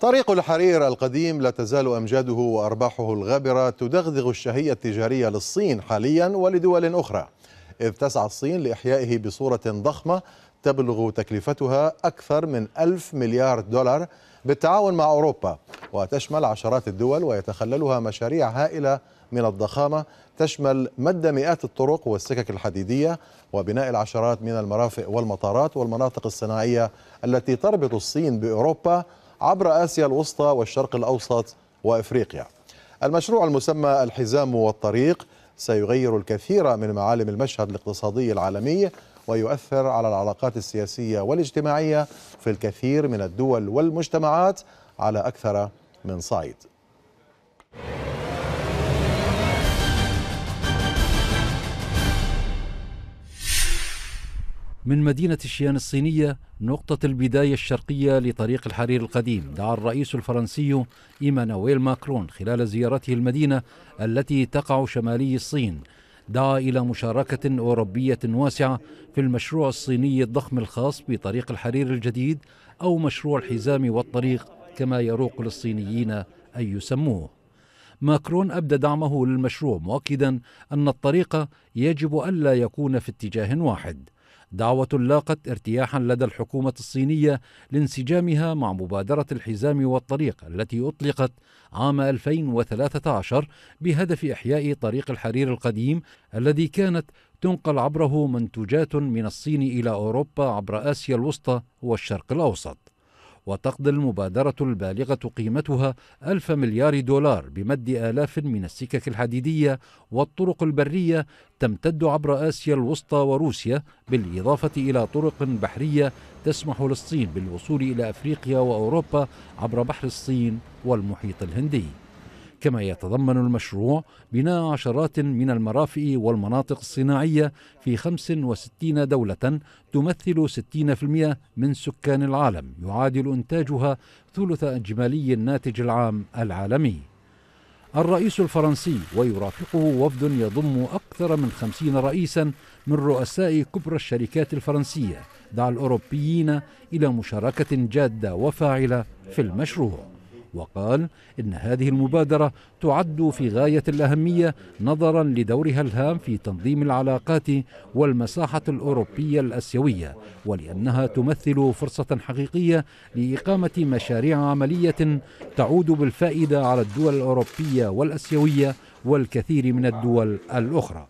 طريق الحرير القديم لا تزال أمجاده وأرباحه الغابرة تدغدغ الشهية التجارية للصين حاليا ولدول أخرى إذ تسعى الصين لإحيائه بصورة ضخمة تبلغ تكلفتها أكثر من ألف مليار دولار بالتعاون مع أوروبا وتشمل عشرات الدول ويتخللها مشاريع هائلة من الضخامة تشمل مد مئات الطرق والسكك الحديدية وبناء العشرات من المرافق والمطارات والمناطق الصناعية التي تربط الصين بأوروبا عبر آسيا الوسطى والشرق الأوسط وإفريقيا المشروع المسمى الحزام والطريق سيغير الكثير من معالم المشهد الاقتصادي العالمي ويؤثر على العلاقات السياسية والاجتماعية في الكثير من الدول والمجتمعات على أكثر من صعيد من مدينة شيان الصينية نقطة البداية الشرقية لطريق الحرير القديم دعا الرئيس الفرنسي إيمانويل ماكرون خلال زيارته المدينة التي تقع شمالي الصين دعا إلى مشاركة أوروبية واسعة في المشروع الصيني الضخم الخاص بطريق الحرير الجديد أو مشروع الحزام والطريق كما يروق للصينيين أن يسموه ماكرون أبدى دعمه للمشروع مؤكدا أن الطريق يجب ألا يكون في اتجاه واحد دعوة لاقت ارتياحا لدى الحكومة الصينية لانسجامها مع مبادرة الحزام والطريق التي أطلقت عام 2013 بهدف إحياء طريق الحرير القديم الذي كانت تنقل عبره منتوجات من الصين إلى أوروبا عبر آسيا الوسطى والشرق الأوسط وتقضي المبادرة البالغة قيمتها ألف مليار دولار بمد آلاف من السكك الحديدية والطرق البرية تمتد عبر آسيا الوسطى وروسيا بالإضافة إلى طرق بحرية تسمح للصين بالوصول إلى أفريقيا وأوروبا عبر بحر الصين والمحيط الهندي كما يتضمن المشروع بناء عشرات من المرافق والمناطق الصناعية في 65 دولة تمثل 60% من سكان العالم يعادل إنتاجها ثلث إجمالي الناتج العام العالمي الرئيس الفرنسي ويرافقه وفد يضم أكثر من خمسين رئيسا من رؤساء كبرى الشركات الفرنسية دعا الأوروبيين إلى مشاركة جادة وفاعلة في المشروع وقال إن هذه المبادرة تعد في غاية الأهمية نظرا لدورها الهام في تنظيم العلاقات والمساحة الأوروبية الأسيوية ولأنها تمثل فرصة حقيقية لإقامة مشاريع عملية تعود بالفائدة على الدول الأوروبية والأسيوية والكثير من الدول الأخرى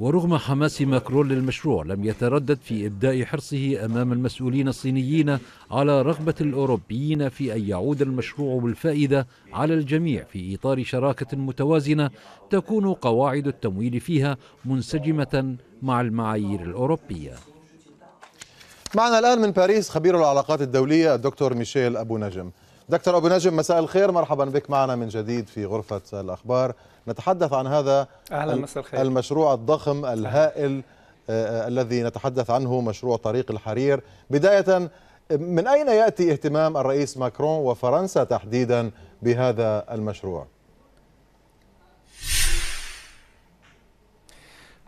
ورغم حماس ماكرون للمشروع لم يتردد في ابداء حرصه امام المسؤولين الصينيين على رغبه الاوروبيين في ان يعود المشروع بالفائده على الجميع في اطار شراكه متوازنه تكون قواعد التمويل فيها منسجمه مع المعايير الاوروبيه. معنا الان من باريس خبير العلاقات الدوليه الدكتور ميشيل ابو نجم. دكتور أبو نجم مساء الخير مرحبا بك معنا من جديد في غرفة الأخبار نتحدث عن هذا أهلا مساء الخير المشروع الضخم الهائل آه، آه، الذي نتحدث عنه مشروع طريق الحرير بداية من أين يأتي اهتمام الرئيس ماكرون وفرنسا تحديدا بهذا المشروع؟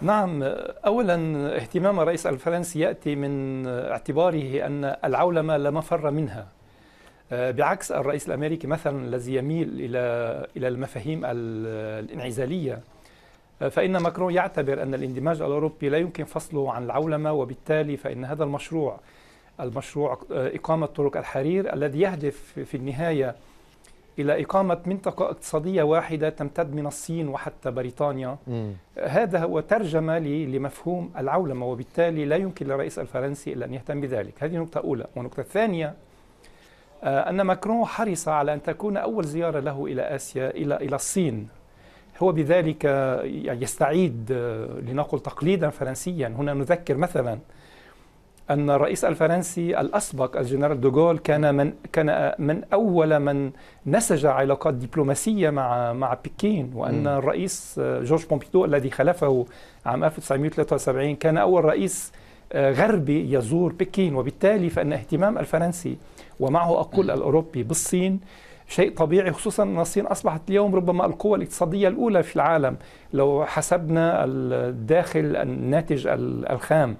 نعم اولا اهتمام الرئيس الفرنسي ياتي من اعتباره ان العولمه لا مفر منها آه، بعكس الرئيس الامريكي مثلا الذي يميل الى الى المفاهيم الانعزاليه آه، فان ماكرون يعتبر ان الاندماج الاوروبي لا يمكن فصله عن العولمه وبالتالي فان هذا المشروع المشروع آه، اقامه طرق الحرير الذي يهدف في النهايه الى اقامه منطقه اقتصاديه واحده تمتد من الصين وحتى بريطانيا م. هذا هو ترجمه لمفهوم العولمه وبالتالي لا يمكن للرئيس الفرنسي الا ان يهتم بذلك هذه نقطه اولى والنقطه الثانيه آه، أن ماكرون حرص على أن تكون أول زيارة له إلى آسيا إلى إلى الصين هو بذلك آه، يعني يستعيد آه، لنقل تقليدا فرنسيا هنا نذكر مثلا أن الرئيس الفرنسي الأسبق الجنرال دوغول كان من كان من أول من نسج علاقات دبلوماسية مع مع بكين وأن الرئيس جورج بومبيدو الذي خلفه عام 1973 كان أول رئيس غربي يزور بكين وبالتالي فإن اهتمام الفرنسي ومعه أقول الأوروبي بالصين شيء طبيعي خصوصا أن الصين أصبحت اليوم ربما القوة الاقتصادية الأولى في العالم لو حسبنا الداخل الناتج الخام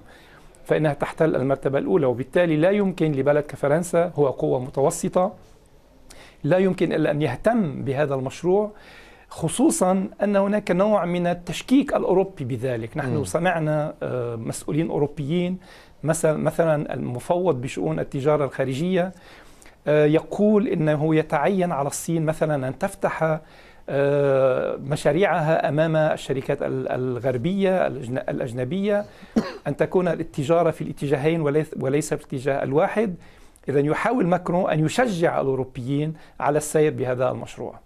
فإنها تحتل المرتبة الأولى وبالتالي لا يمكن لبلد كفرنسا هو قوة متوسطة لا يمكن إلا أن يهتم بهذا المشروع خصوصا أن هناك نوع من التشكيك الأوروبي بذلك نحن م. سمعنا آه، مسؤولين أوروبيين مثلا مثلا المفوض بشؤون التجارة الخارجية آه، يقول انه يتعين على الصين مثلا ان تفتح آه، مشاريعها امام الشركات الغربيه الاجنبيه ان تكون التجاره في الاتجاهين وليس في الاتجاه الواحد اذا يحاول ماكرون ان يشجع الاوروبيين على السير بهذا المشروع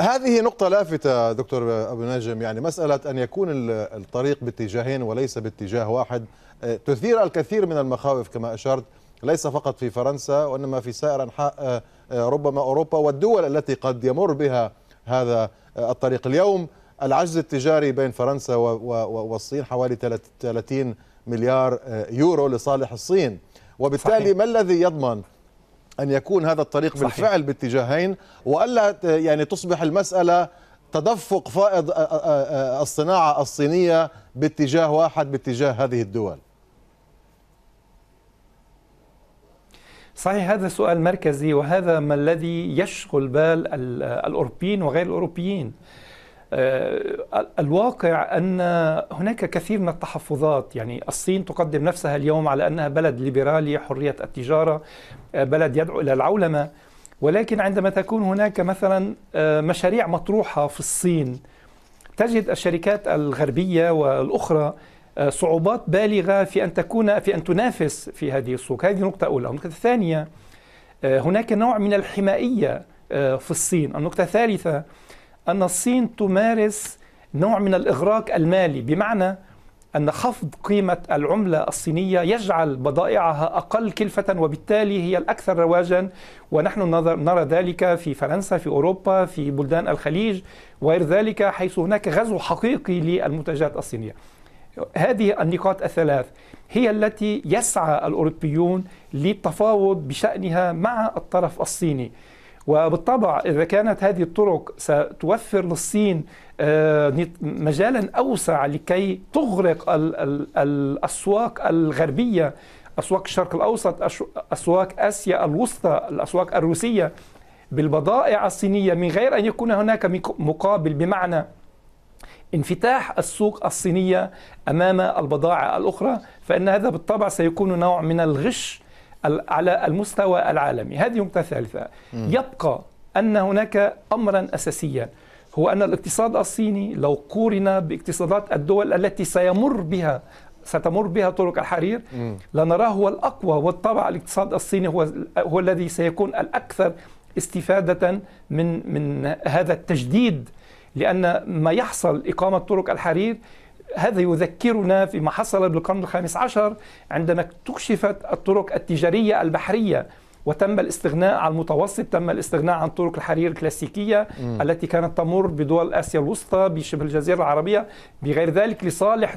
هذه نقطة لافتة دكتور أبو نجم يعني مسألة أن يكون الطريق باتجاهين وليس باتجاه واحد آه، تثير الكثير من المخاوف كما أشرت ليس فقط في فرنسا وإنما في سائر أنحاء آه، آه، ربما أوروبا والدول التي قد يمر بها هذا الطريق اليوم العجز التجاري بين فرنسا والصين حوالي 30 مليار يورو لصالح الصين وبالتالي صحيح. ما الذي يضمن ان يكون هذا الطريق صحيح. بالفعل باتجاهين والا يعني تصبح المساله تدفق فائض الصناعه الصينيه باتجاه واحد باتجاه هذه الدول صحيح هذا سؤال مركزي وهذا ما الذي يشغل بال الأوروبيين وغير الأوروبيين آه، الواقع أن هناك كثير من التحفظات يعني الصين تقدم نفسها اليوم على أنها بلد ليبرالي حرية التجارة آه، بلد يدعو إلى العولمة ولكن عندما تكون هناك مثلا آه، مشاريع مطروحة في الصين تجد الشركات الغربية والأخرى صعوبات بالغة في أن تكون في أن تنافس في هذه السوق هذه نقطة أولى النقطة الثانية هناك نوع من الحمائية في الصين النقطة الثالثة أن الصين تمارس نوع من الإغراق المالي بمعنى أن خفض قيمة العملة الصينية يجعل بضائعها أقل كلفة وبالتالي هي الأكثر رواجا ونحن نرى ذلك في فرنسا في أوروبا في بلدان الخليج وغير ذلك حيث هناك غزو حقيقي للمنتجات الصينية هذه النقاط الثلاث هي التي يسعى الأوروبيون للتفاوض بشأنها مع الطرف الصيني وبالطبع إذا كانت هذه الطرق ستوفر للصين آه، مجالا أوسع لكي تغرق الأسواق الغربية أسواق الشرق الأوسط أسواق آسيا الوسطى الأسواق الروسية بالبضائع الصينية من غير أن يكون هناك مقابل بمعنى انفتاح السوق الصينية أمام البضائع الأخرى فإن هذا بالطبع سيكون نوع من الغش على المستوى العالمي هذه نقطة ثالثة يبقى أن هناك أمرا أساسيا هو أن الاقتصاد الصيني لو قورن باقتصادات الدول التي سيمر بها ستمر بها طرق الحرير لنراه هو الأقوى والطبع الاقتصاد الصيني هو, هو الذي سيكون الأكثر استفادة من, من هذا التجديد لأن ما يحصل إقامة طرق الحرير هذا يذكرنا فيما حصل بالقرن الخامس عشر عندما اكتشفت الطرق التجارية البحرية وتم الاستغناء عن المتوسط تم الاستغناء عن طرق الحرير الكلاسيكية م. التي كانت تمر بدول آسيا الوسطى بشبه الجزيرة العربية بغير ذلك لصالح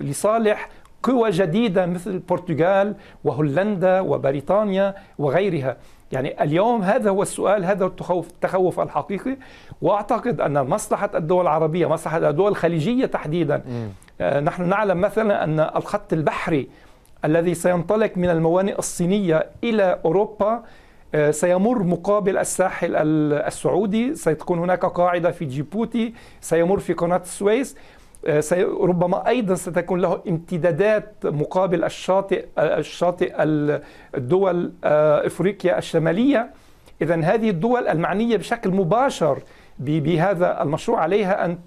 لصالح قوى جديدة مثل البرتغال وهولندا وبريطانيا وغيرها يعني اليوم هذا هو السؤال هذا التخوف التخوف الحقيقي واعتقد ان مصلحه الدول العربيه مصلحه الدول الخليجيه تحديدا آه، نحن نعلم مثلا ان الخط البحري الذي سينطلق من الموانئ الصينيه الى اوروبا آه، سيمر مقابل الساحل السعودي ستكون هناك قاعده في جيبوتي سيمر في قناه السويس آه، ربما ايضا ستكون له امتدادات مقابل الشاطئ الشاطئ الدول آه، افريقيا الشماليه اذا هذه الدول المعنيه بشكل مباشر بهذا المشروع عليها ان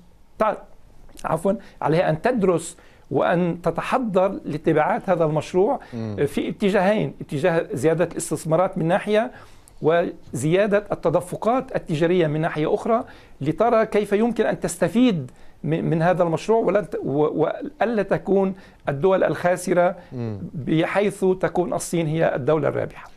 عفوا عليها ان تدرس وان تتحضر لاتباعات هذا المشروع آه، في اتجاهين اتجاه زياده الاستثمارات من ناحيه وزياده التدفقات التجاريه من ناحيه اخرى لترى كيف يمكن ان تستفيد من هذا المشروع ولن والا تكون الدول الخاسره بحيث تكون الصين هي الدوله الرابحه.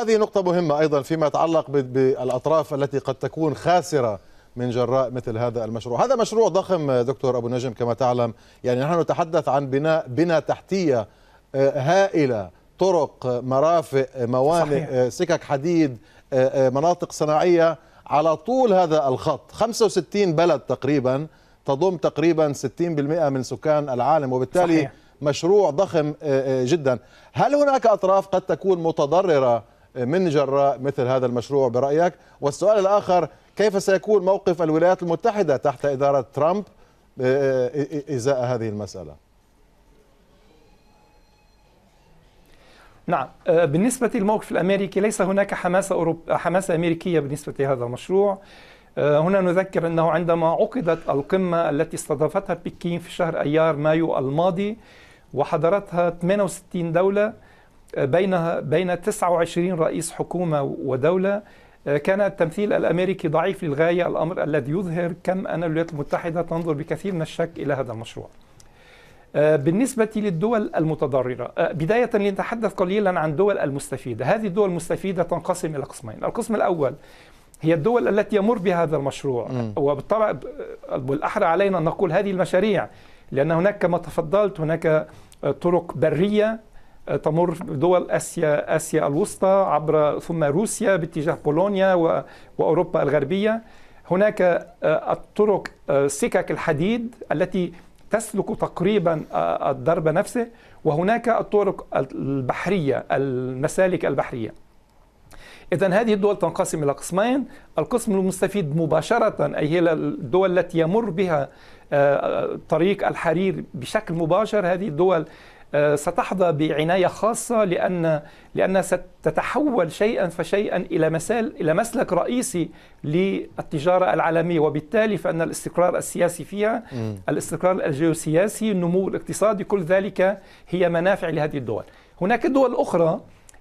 هذه نقطه مهمه ايضا فيما يتعلق بالاطراف التي قد تكون خاسره من جراء مثل هذا المشروع هذا مشروع ضخم دكتور أبو نجم كما تعلم يعني نحن نتحدث عن بناء بنى تحتية هائلة طرق مرافق موانئ سكك حديد مناطق صناعية على طول هذا الخط 65 بلد تقريبا تضم تقريبا 60% من سكان العالم وبالتالي صحيح. مشروع ضخم آه، آه، جدا هل هناك أطراف قد تكون متضررة آه، من جراء مثل هذا المشروع برأيك والسؤال الآخر كيف سيكون موقف الولايات المتحدة تحت إدارة ترامب إزاء هذه المسألة نعم بالنسبة للموقف الأمريكي ليس هناك حماسة, أوروب... حماسة أمريكية بالنسبة لهذا المشروع آه، هنا نذكر أنه عندما عقدت القمة التي استضافتها بكين في شهر أيار مايو الماضي وحضرتها 68 دولة آه، بينها بين 29 رئيس حكومة ودولة آه، كان التمثيل الامريكي ضعيف للغايه الامر الذي يظهر كم ان الولايات المتحده تنظر بكثير من الشك الى هذا المشروع. بالنسبه للدول المتضرره، بدايه لنتحدث قليلا عن دول المستفيده، هذه الدول المستفيده تنقسم الى قسمين، القسم الاول هي الدول التي يمر بهذا المشروع م. وبالطبع بالأحرى علينا أن نقول هذه المشاريع لأن هناك كما تفضلت هناك طرق برية آه، تمر دول اسيا اسيا الوسطى عبر ثم روسيا باتجاه بولونيا واوروبا الغربيه هناك آه، الطرق آه، سكك الحديد التي تسلك تقريبا الضرب نفسه وهناك الطرق البحريه المسالك البحريه إذا هذه الدول تنقسم إلى قسمين القسم المستفيد مباشرة أي هي الدول التي يمر بها آه، طريق الحرير بشكل مباشر هذه الدول آه، ستحظى بعناية خاصة لأن لأنها ستتحول شيئا فشيئا إلى مسال إلى مسلك رئيسي للتجارة العالمية وبالتالي فإن الاستقرار السياسي فيها الاستقرار الجيوسياسي النمو الاقتصادي كل ذلك هي منافع لهذه الدول هناك دول أخرى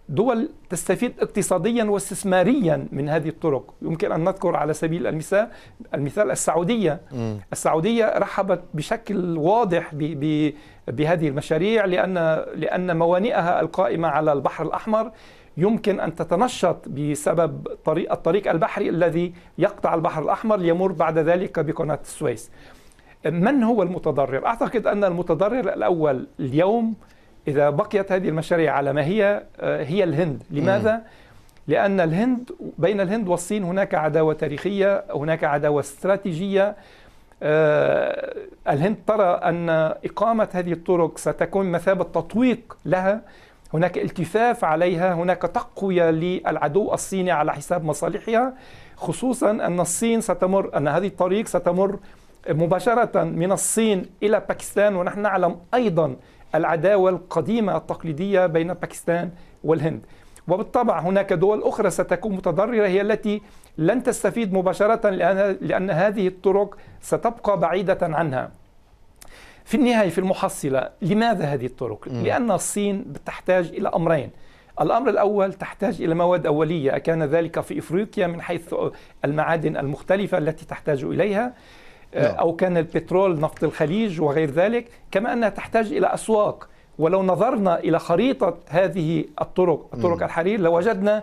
دول تستفيد اقتصاديا واستثماريا من هذه الطرق يمكن أن نذكر على سبيل المثال المثال السعودية م. السعودية رحبت بشكل واضح ب ب بهذه المشاريع لأن, لأن موانئها القائمة على البحر الأحمر يمكن أن تتنشط بسبب طريق الطريق البحري الذي يقطع البحر الأحمر ليمر بعد ذلك بقناة السويس من هو المتضرر؟ أعتقد أن المتضرر الأول اليوم إذا بقيت هذه المشاريع على ما هي آه، هي الهند لماذا؟ لأن الهند بين الهند والصين هناك عداوة تاريخية هناك عداوة استراتيجية آه، الهند ترى أن إقامة هذه الطرق ستكون مثابة تطويق لها هناك التفاف عليها هناك تقوية للعدو الصيني على حساب مصالحها خصوصا أن الصين ستمر أن هذه الطريق ستمر مباشرة من الصين إلى باكستان ونحن نعلم أيضا العداوة القديمة التقليدية بين باكستان والهند وبالطبع هناك دول أخرى ستكون متضررة هي التي لن تستفيد مباشرة لأن, لأن هذه الطرق ستبقى بعيدة عنها في النهاية في المحصلة لماذا هذه الطرق؟ م. لأن الصين تحتاج إلى أمرين الأمر الأول تحتاج إلى مواد أولية كان ذلك في إفريقيا من حيث المعادن المختلفة التي تحتاج إليها آه، أو كان البترول نفط الخليج وغير ذلك كما أنها تحتاج إلى أسواق ولو نظرنا إلى خريطة هذه الطرق الطرق الحرير لوجدنا لو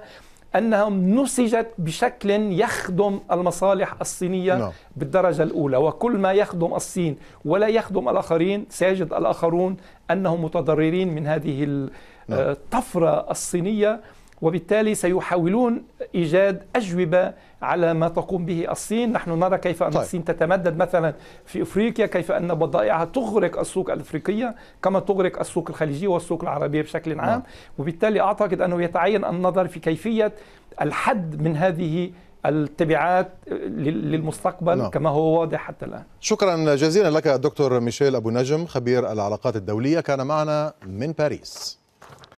انها نسجت بشكل يخدم المصالح الصينيه لا. نعم. بالدرجه الاولى وكل ما يخدم الصين ولا يخدم الاخرين سيجد الاخرون انهم متضررين من هذه نعم. آه، الطفره الصينيه وبالتالي سيحاولون ايجاد اجوبه على ما تقوم به الصين، نحن نرى كيف ان طيب. الصين تتمدد مثلا في افريقيا، كيف ان بضائعها تغرق السوق الافريقيه كما تغرق السوق الخليجيه والسوق العربيه بشكل عام، نعم. وبالتالي اعتقد انه يتعين النظر في كيفيه الحد من هذه التبعات للمستقبل نعم. كما هو واضح حتى الآن شكرا جزيلا لك الدكتور ميشيل أبو نجم خبير العلاقات الدولية كان معنا من باريس